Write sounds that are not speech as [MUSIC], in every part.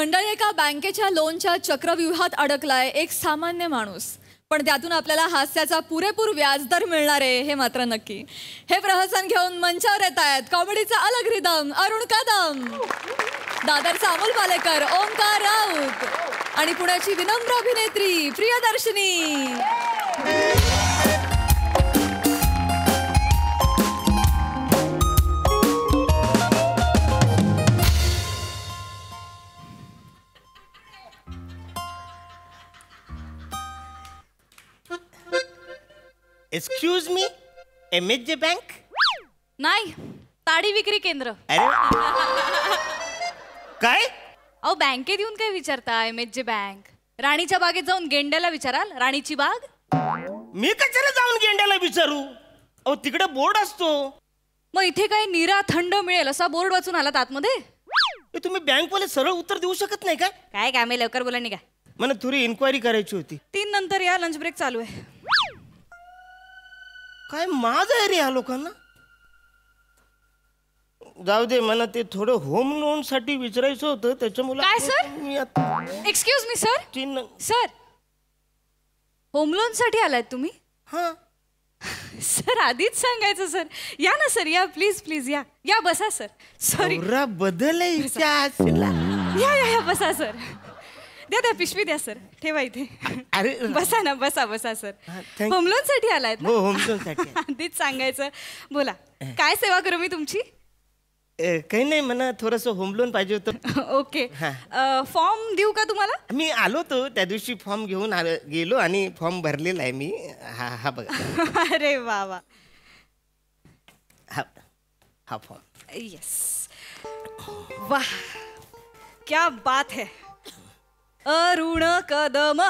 मंडळी एका बँकेच्या लोनच्या चक्रव्यूहात अडकलाय एक सामान्य माणूस पण त्यातून आपल्याला हास्याचा पुरेपूर व्याजदर मिळणार आहे हे मात्र नक्की हे प्रहसन घेऊन मंचावर येत आहेत कॉमेडीचा अलग रिदम अरुण कदम दादरचा अमोल पालेकर ओंकार राऊत आणि पुण्याची विनम्र अभिनेत्री Priyadarshini excuse me M H J bank नाही ताडी विक्री केंद्र अरे काय अहो बँकेत येऊन काय विचारता एम एच जे बँक राणीच्या बागेत जाऊन गेंड्याला विचाराल राणीची बाग मी कशाला जाऊन गेंड्याला विचारू अहो तिकडे बोर्ड असतो मग इथे काय निरा थंड मिळेल असा बोर्ड वाचून आलात आतमध्ये तुम्ही बँक वाले सरळ उत्तर देऊ शकत नाही काय काय काय मी लवकर बोला काय मला थोडी इन्क्वायरी करायची होती तीन नंतर या लंच ब्रेक चालू आहे काय माझ आहे रे लोकांना जाऊ दे मला ते थोडं होम लोन साठी विचारायचं होतं काय, sir? Excuse me sir sir home loan साठी आलात तुम्ही हा सर [LAUGHS] आधीच सांगायचं सर या ना सर या प्लीज प्लीज या या बसा सर सॉरी बदल आहे या या या बसा सर द्या द्या पिशवी द्या सर ठेवा इथे अरे बसा ना बसा बसा सर होम लोन साठी आलाय हो, होम लोन [LAUGHS] आधीच सांगायचं बोला काय सेवा करू मी तुमची काही नाही मला थोडस होम लोन पाहिजे होतं [LAUGHS] ओके फॉर्म देऊ का तुम्हाला मी आलो तो त्या दिवशी फॉर्म घेऊन आलो गेलो आणि फॉर्म भरलेला आहे मी हा हा बघा [LAUGHS] अरे वा वा हा फॉर्म येस वा क्या बात है अरुण कदम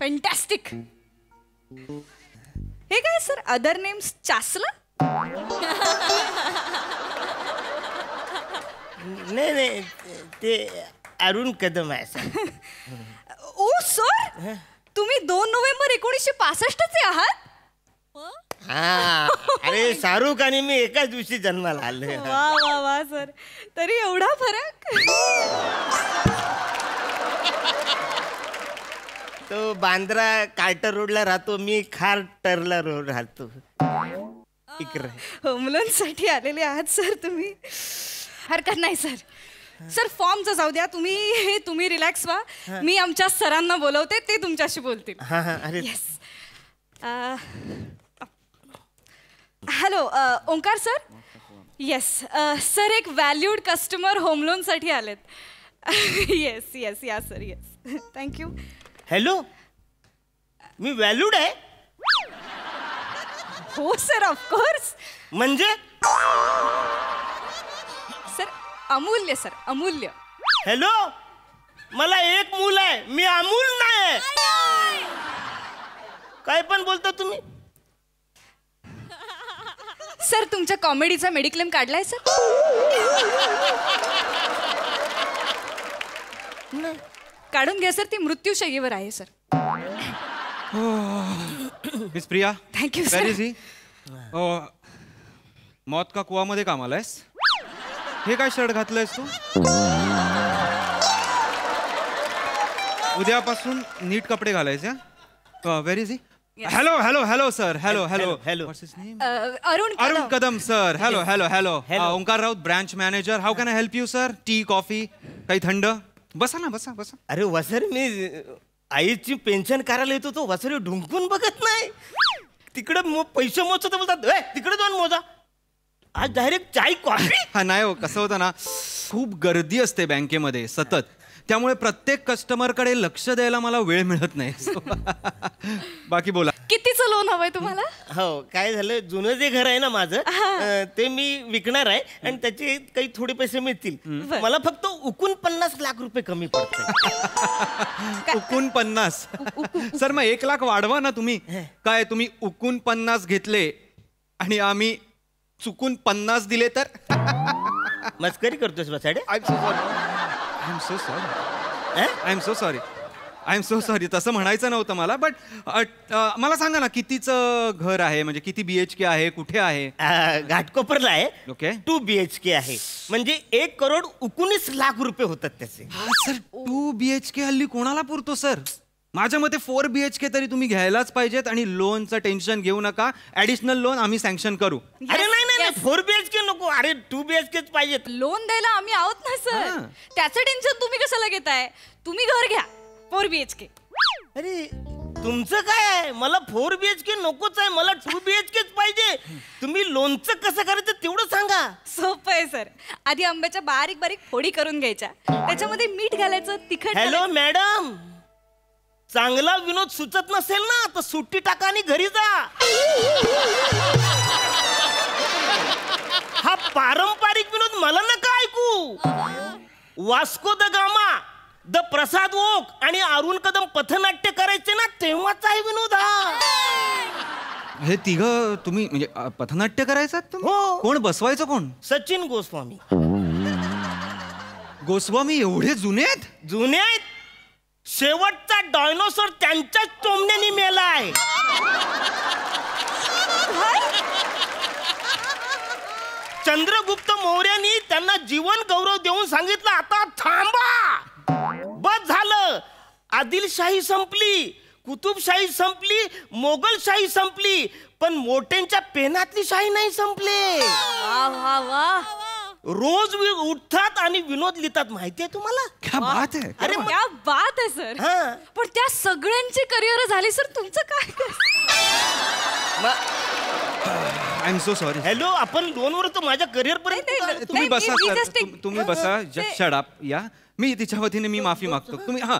फॅन्टॅस्टिक हे काय सर अदर नेम्स चासल नाही नाही ते अरुण कदम आहे सर ओ सर तुम्ही दोन नोव्हेंबर एकोणीसशे चे आहात अरे शाहरुख आणि मी एकाच दिवशी जन्माला आलो वा वा वा सर तरी एवढा फरक तो बांद्रा कार्टर रोडला राहतो मी खारटरला रोड राहतो इकडे हो, मुलांसाठी आलेले आहात सर तुम्ही हरकत नाही सर सर फॉर्मचं जाऊ द्या तुम्ही तुम्ही रिलॅक्स व्हा मी आमच्या सरांना बोलवते ते तुमच्याशी बोलतील yes hello Omkar sir yes sir एक व्हॅल्यूड कस्टमर होम लोनसाठी आलेत येस येस या सर येस थँक्यू हॅलो मी व्हॅल्यूड आहे हो सर ऑफकोर्स म्हणजे सर अमूल्य सर अमूल्य हॅलो मला एक मूल आहे मी अमूल नाही काय पण बोलतो तुम्ही सर तुमच्या कॉमेडीचा मेडिक्लेम काढलाय सर [LAUGHS] काढून घ्या सर ती मृत्यू शैलीवर आहे sir miss Priya thank you sir easy मौत का कुवामध्ये कामाला आहेस हे काय शर्ट घातलंयस तू उद्यापासून नीट कपडे घालायचे very easy hello hello hello sir hello hello hello Arun Arun Kadam sir hello hello hello Omkar Raut branch manager how can I help you sir tea coffee काही थंड बसा ना बसा बसा अरे वसर मी आईची पेन्शन करायला येतो तो वसर ढुंकून बघत नाही तिकडे मो पैसे मोजत बोलतात ए तिकडे जाऊन मोजा आज डायरेक्ट चाय कॉफी हा नाही हो कसं होतं ना खूप गर्दी असते बँकेमध्ये सतत त्यामुळे प्रत्येक कस्टमरकडे लक्ष द्यायला मला वेळ मिळत नाही [LAUGHS] बाकी बोला कितीचं लोन हवंय तुम्हाला हो काय झालं जुनं जे घर आहे ना माझं ते मी विकणार आहे आणि त्याचे काही थोडे पैसे मिळतील मला फक्त उकून पन्नास लाख रुपये कमी पडते उकून पन्नास सर मग एक लाख वाढवा ना तुम्ही काय तुम्ही उकून पन्नास घेतले आणि आम्ही चुकून पन्नास दिले तर मस्करी करतोस बसाडे I am so sorry I am so sorry I am so sorry तसं म्हणायचं नव्हतं मला बट मला सांगा ना कितीचं घर आहे म्हणजे किती बी एच के आहे कुठे आहे घाटकोपरला आहे okay two B H K आहे म्हणजे एक करोड एकोणीस लाख रुपये होतात त्याचे sir two B H K हल्ली कोणाला पुरतो सर माझ्या मते फोर बी एच के तरी तुम्ही घ्यायलाच पाहिजेत आणि लोनचं टेन्शन घेऊ नका ऍडिशनल लोन आम्ही सँक्शन करू अरे नाही नाही नाही फोर बी एच के नको अरे टू बी एच केच पाहिजे लोन द्यायला आम्ही आहोत ना सर त्याचं टेन्शन तुम्ही कशाला घेताय तुम्ही घर घ्या फोर बी एच के अरे तुमचं काय आहे मला फोर बी एच के नकोच आहे मला टू बी एच केच पाहिजे तुम्ही लोनचं कसं करायचं तेवढं सांगा सोपं आहे सर आधी आंब्याच्या बारीक बारीक फोडी करून घ्यायच्या त्याच्यामध्ये मीठ घालायचं तिखट हॅलो मॅडम चांगला विनोद सुचत नसेल ना तर सुट्टी टाका आणि घरी जा हा पारंपरिक विनोद मला नका ऐकू Vasco da Gama da Prasad Oak आणि अरुण कदम पथनाट्य करायचे ना तेव्हाच आहे विनोद हा हे तिघ तुम्ही म्हणजे पथनाट्य करायचा हो. कोण बसवायचं कोण सचिन गोस्वामी गोस्वामी एवढे जुने आहेत जुने आहेत शेवटचा डायनोसॉर त्यांच्याच चोमण्याने मेलाय चंद्रगुप्त मौर्यानी त्यांना जीवन गौरव देऊन सांगितलं आता थांबा बस झालं आदिलशाही संपली कुतुबशाही संपली मोगलशाही संपली पण मोठ्यांच्या पेनातली शाही नाही संपली वा वा वा रोज उठतात आणि विनोद लिहितात माहितीये तुम्हाला क्या बात है अरे क्या बात आहे सर पण त्या सगळ्यांची करिअर झाली सर तुमचं काय I am so sorry hello आपण दोन वर तर माझ्या करिअर पर्यंत तुम्ही बसा तुम्ही बसा जक्षड अप या मी तिच्या वतीने मी माफी मागतो तुम्ही हा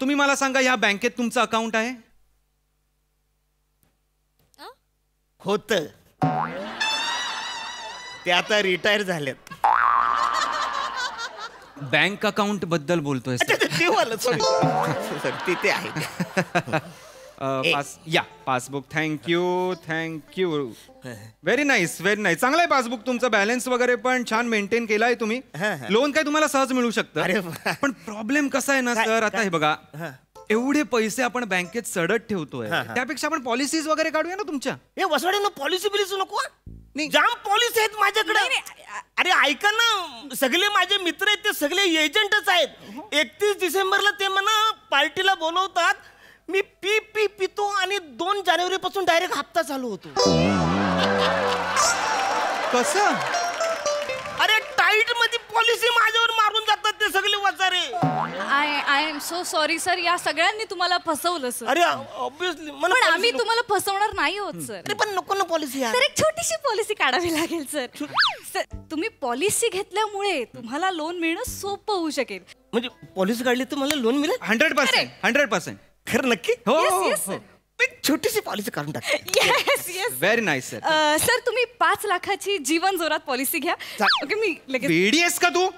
तुम्ही मला सांगा या बँकेत तुमचं अकाउंट आहे होतं ते आता रिटायर झालेत बँक अकाउंट बद्दल बोलतोय [LAUGHS] तिथे आहे या passbook thank you thank you very nice very nice चांगलं आहे पासबुक तुमचं बॅलन्स वगैरे पण छान मेंटेन केलाय तुम्ही लोन काय तुम्हाला सहज मिळू शकतं पण प्रॉब्लेम कसा आहे ना सर आता हे बघा एवढे पैसे आपण बँकेत सडत ठेवतोय त्यापेक्षा आपण पॉलिसीज वगैरे काढूया ना तुमच्या हे पॉलिसी बिलिसी नको जाम पॉलिसी आहेत माझ्याकडे अरे ऐका ना सगळे माझे मित्र आहेत ते सगळे एजंटच आहेत हो. एकतीस डिसेंबरला ते म्हणा पार्टीला बोलवतात मी पी पी पितो आणि दोन जानेवारी पासून डायरेक्ट हप्ता चालू होतो कस अरे टाईट मध्ये पॉलिसी माझ्यावर मारून जातात ते सगळे वचारे I I am so sorry sir या सगळ्यांनी तुम्हाला फसवलं सर अरे ऑब्विसली पण आम्ही तुम्हाला फसवणार नाही होत सर अरे पण नको ना पॉलिसी सर एक छोटीशी पॉलिसी काढावी लागेल सर सर तुम्ही पॉलिसी घेतल्यामुळे तुम्हाला लोन मिळणं सोपं होऊ शकेल म्हणजे पॉलिसी काढली तर मला लोन मिळेल हंड्रेड पर्सेंट हंड्रेड पर्सेंट खरं नक्की हो हो, हो. छोटीशी पॉलिसी काढून टाक yes yes very nice sir sir तुम्ही पाच लाखाची जीवन जोरात पॉलिसी घ्या ओके मी लगेच का तू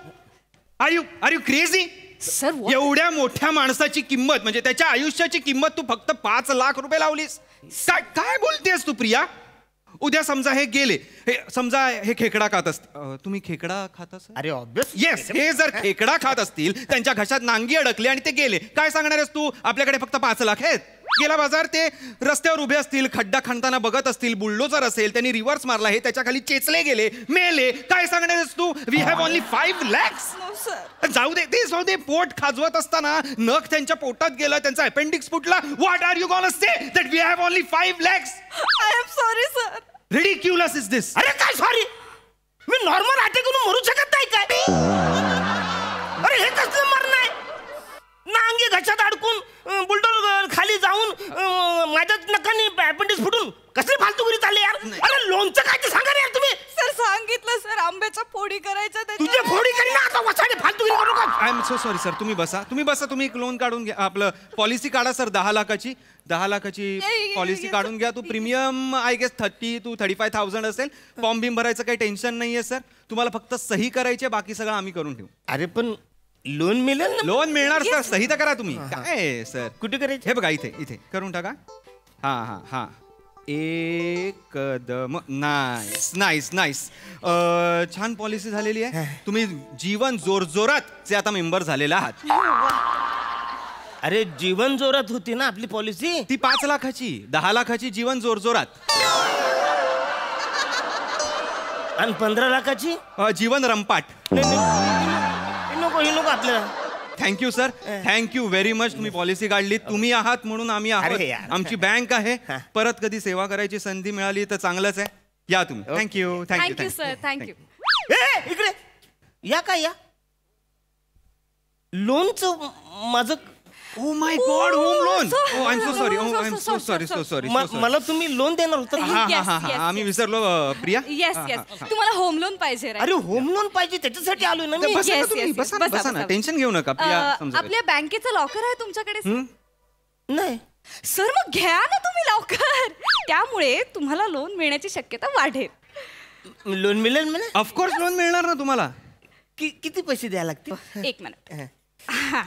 are you are you crazy sir एवढ्या मोठ्या माणसाची किंमत म्हणजे त्याच्या आयुष्याची किंमत तू फक्त पाच लाख रुपये लावलीस काय काय बोलतेस तू प्रिया उद्या समजा हे गेले हे समजा हे खेकडा खात असत तुम्ही खेकडा खात असत अरे ऑब्विस येस हे जर खेकडा खात असतील त्यांच्या घशात नांगी अडकली आणि ते गेले काय सांगणार आहेस तू आपल्याकडे फक्त पाच लाख आहेत गेला बाजार ते रस्त्यावर उभे असतील खड्डा खणताना बघत असतील बुलडोजर असेल त्यांनी रिव्हर्स मारला हे त्याच्या खाली चेचले गेले मेले काय सांगणार तू we have only five lakhs जाऊ दे ते जाऊ दे पोट खाजवत असताना नख त्यांच्या पोटात गेला त्यांचा अपेंडिक्स फुटला व्हॉट आर यू गॉन असते that we have only five lakhs I am sorry sir क्यूलस इज दिस अरे काय सॉरी मी नॉर्मल करून मरू शकत नाही काय अरे हे कसलं मरण घशात अडकून बुल माझ्या नकानी अपेंडिक्स फुटून कसली फालतूगिरी चालले यार अरे लोनचं काय ते सांगा यार तुम्ही सर सांगितलं सर आंब्याचा फोडी करायचा तुझे फोडी करी ना आता वसाडे फालतूगिरी करू का I am so sorry sir तुम्ही बसा तुम्ही बसा तुम्ही एक लोन काढून घ्या आपलं पॉलिसी काढा सर दहा लाखाची दहा लाखाची पॉलिसी काढून घ्या तू premium I guess thirty two thirty five thousand असेल फॉर्म बिम भरायचं काही टेन्शन नाही सर तुम्हाला फक्त सही करायचे बाकी सगळं आम्ही करून ठेवू अरे पण लोन मिळेल ना लोन मिळणार सर सही तर करा तुम्ही काय सर कुठे करायचं हे बघा इथे इथे करून टाका हा हा हा एकदम नाईस नाईस नाईस छान पॉलिसी झालेली आहे तुम्ही जीवन जोरजोरात जे आता मेंबर झालेला आहात अरे जीवन जोरात होती ना आपली पॉलिसी ती पाच लाखाची दहा लाखाची जीवन जोरजोरात आणि पंधरा लाखाची जीवन रंपाट नको हे नको आपल्याला thank you sir thank you very much तुम्ही पॉलिसी काढली तुम्ही आहात म्हणून आम्ही आहोत आमची बँक आहे परत कधी सेवा करायची संधी मिळाली तर चांगलंच आहे या तुम्ही थँक्यू थँक्यू सर थँक्यू इकडे या काय या लोनच माझं oh my god home loan oh I am so sorry oh I am so sorry so sorry मला तुम्ही लोन देणार होता हा हा आम्ही विसरलो Priya yes yes ah, ah, ah. तुम्हाला होम लोन पाहिजे रे अरे होम लोन पाहिजे त्याच्यासाठी आलोय ना मी बसा बसा ना बसा, घेऊ नका प्रिया समजा आपल्या बँकेचं लॉकर आहे तुमच्याकडे नाही सर मग घ्या ना तुम्ही लॉकर त्यामुळे तुम्हाला लोन मिळण्याची शक्यता वाढेल लोन मिळेल मला ऑफकोर्स लोन मिळणार ना तुम्हाला किती पैसे द्यायला लागतील एक मिनिट हा.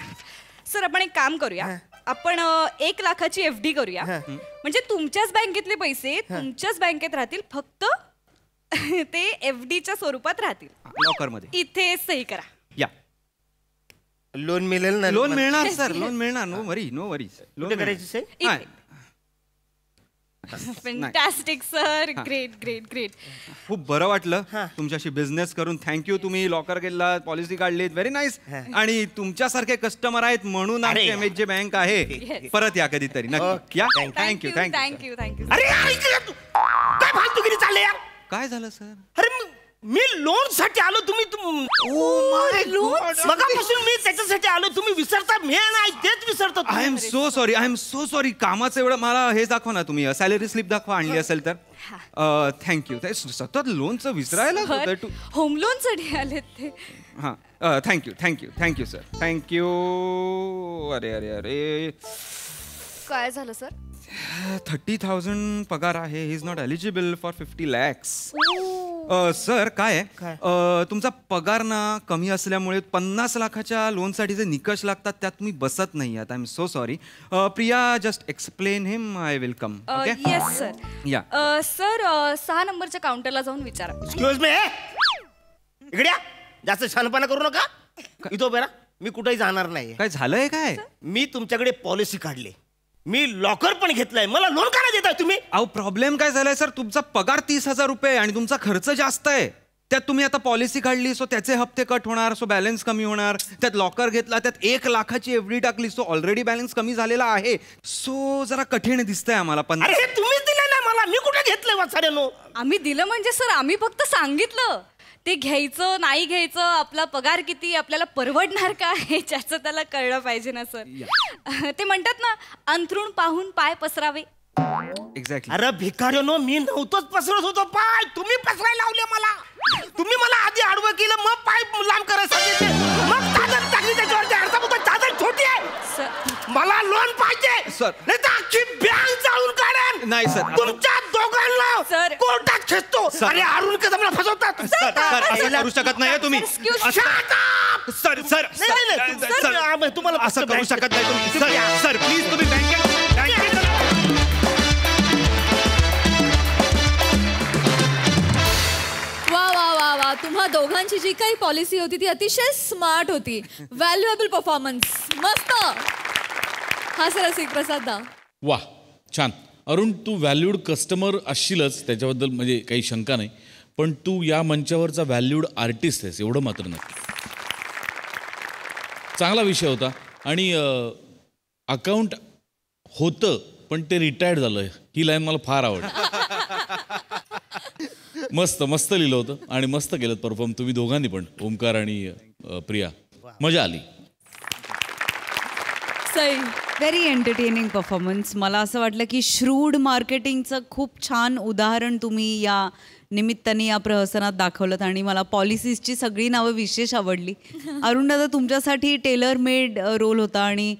सर आपण एक काम करूया आपण एक लाखाची एफ डी करूया म्हणजे तुमच्याच बँकेतले पैसे तुमच्याच बँकेत राहतील फक्त [LAUGHS] ते एफ डीच्या स्वरूपात राहतील लॉकरमध्ये इथे सही करा या लोन मिळेल ना लोन मिळणार [LAUGHS] सर लोन मिळणार no worry no worry loan करायची fantastic sir great great great खूप बरं वाटलं तुमच्याशी बिझनेस करून थँक्यू तुम्ही लॉकर गेला पॉलिसी काढली व्हेरी नाईस आणि तुमच्यासारखे कस्टमर आहेत म्हणून आमची एम जे बँक आहे परत या कधीतरी नक्की या थँक्यू थँक्यू थँक्यू थँक्यू काय झालं सर अरे मी लोन साठी आलो तुम्ही oh oh मगापासून मी त्याच्यासाठी आलो तुम्ही विसरता मे नाही तेच विसरतो I am so sorry I am so sorry कामाचं एवढं मला हे दाखवा ना तुम्ही सॅलरी स्लिप दाखवा आणली असेल तर थँक्यू सतत लोनचं विसरायला होम लोन साठी आले ते हा thank you thank you thank you sir thank you अरे अरे अरे काय झालं सर थर्टी थाउजंड पगार आहे he is not eligible for fifty lakhs sir काय तुमचा पगार ना कमी असल्यामुळे पन्नास लाखाच्या लोनसाठी जे निकष लागतात त्यात तुम्ही बसत नाही आता I am so sorry Priya just explain him I welcome come okay या. सर सहा नंबरच्या काउंटरला जाऊन विचारा एक्सक्यूज मी इकडे या. जास्त छानपणा करू नका इथं बेरा मी कुठेही जाणार नाही काय झालंय काय मी तुमच्याकडे पॉलिसी काढली मी लॉकर पण घेतलाय मला लोन का नाही देताय तुम्ही अहो प्रॉब्लेम काय झालाय सर तुमचा पगार तीस हजार रुपये आणि तुमचा खर्च जास्त आहे त्यात तुम्ही आता पॉलिसी काढली सो त्याचे हप्ते कट होणार सो बॅलन्स कमी होणार त्यात लॉकर घेतला त्यात एक लाखाची एवढी टाकली सो ऑलरेडी बॅलन्स कमी झालेला आहे सो जरा कठीण दिसतंय आम्हाला पण अरे दिले तुम्हीच दिलं ना मला मी कुठे घेतलं वाचाऱ्यानो आम्ही दिलं म्हणजे सर आम्ही फक्त सांगितलं ते घ्यायचं नाही घ्यायचं आपला पगार किती आपल्याला परवडणार का हे त्याला कळलं पाहिजे ना सर ते म्हणतात ना अंथरूण पाहून पाय पसरावे एक्झॅक्टली अरे भिकाऱ्यानो मी नव्हतोच पसरत होतो पाय तुम्ही पसराय लावले मला तुम्ही मला आधी आडवं केलं मग पाय लांब करायला सांगितले मग चादर चादर छोटी आहे मला लोन पाहिजे सर. नाही तर अख्खी बँक जाऊन काढेल नाही, सर. तुमच्या दोघांना सर. कोर्टात खेचतो आणि अरुण मला फसवतात सर असं करू शकत नाही तुम्ही सर सर नाही, सर, तुम्हाला असं करू शकत नाही तुम्ही सर सर प्लीज तुम्ही बँकेत बँकेत तुम्हा दोघांची जी काही पॉलिसी होती ती अतिशय स्मार्ट होती व्हॅल्युएबल परफॉर्मन्स मस्त हा सर रसिक प्रसाद दा वा छान अरुण तू व्हॅल्यूड कस्टमर असशीलच त्याच्याबद्दल म्हणजे काही शंका नाही पण तू या मंचावरचा व्हॅल्यूड आर्टिस्ट आहेस एवढं मात्र नक्की चांगला विषय होता आणि अकाउंट होतं पण ते रिटायर्ड झालं ही लाईन मला फार आवड [LAUGHS] मस्त मस्त लिहिलं होतं आणि मस्त केलं परफॉर्म तुम्ही दोघांनी पण ओमकार आणि प्रिया मजा आली सही व्हेरी एंटरटेनिंग परफॉर्मन्स मला असं वाटलं की श्रूड मार्केटिंगचं खूप छान उदाहरण तुम्ही या निमित्ताने या प्रहसनात दाखवलं आणि मला पॉलिसीजची सगळी नावं विशेष आवडली [LAUGHS] अरुण दादा तुमच्यासाठी टेलर मेड रोल होता आणि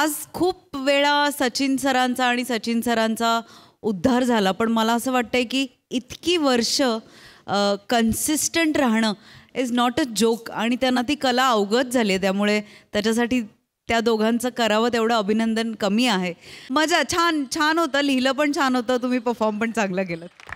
आज खूप वेळा सचिन सरांचा आणि सचिन सरांचा उद्धार झाला पण मला असं वाटतंय की इतकी वर्ष कन्सिस्टंट राहणं इज नॉट अ जोक आणि त्यांना ती कला अवगत झाली आहे त्यामुळे त्याच्यासाठी त्या दोघांचं करावं तेवढं अभिनंदन कमी आहे मजा छान छान होतं लिहिलं पण छान होतं तुम्ही परफॉर्म पण चांगलं केलं